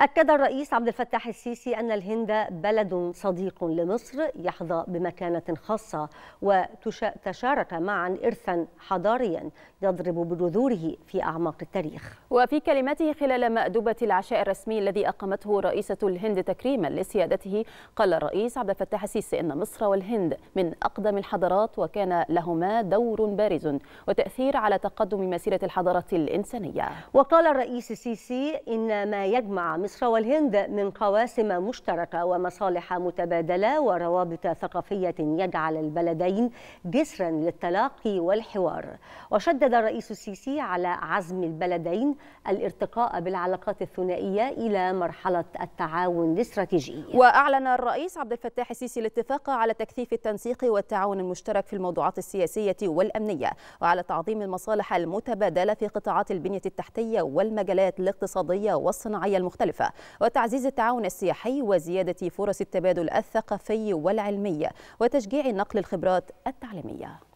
أكد الرئيس عبد الفتاح السيسي أن الهند بلد صديق لمصر يحظى بمكانة خاصة وتشارك معا إرثا حضاريا يضرب بجذوره في أعماق التاريخ وفي كلمته خلال مأدبة العشاء الرسمي الذي أقامته رئيسة الهند تكريما لسيادته قال الرئيس عبد الفتاح السيسي أن مصر والهند من أقدم الحضارات وكان لهما دور بارز وتأثير على تقدم مسيرة الحضارة الإنسانية وقال الرئيس السيسي إن ما يجمع مصر مصر والهند من قواسم مشتركة ومصالح متبادلة وروابط ثقافية يجعل البلدين جسرا للتلاقي والحوار وشدد الرئيس السيسي على عزم البلدين الارتقاء بالعلاقات الثنائية إلى مرحلة التعاون الاستراتيجي وأعلن الرئيس عبد الفتاح السيسي الاتفاق على تكثيف التنسيق والتعاون المشترك في الموضوعات السياسية والأمنية وعلى تعظيم المصالح المتبادلة في قطاعات البنية التحتية والمجالات الاقتصادية والصناعية المختلفة المختلفة وتعزيز التعاون السياحي وزيادة فرص التبادل الثقافي والعلمي وتشجيع نقل الخبرات التعليمية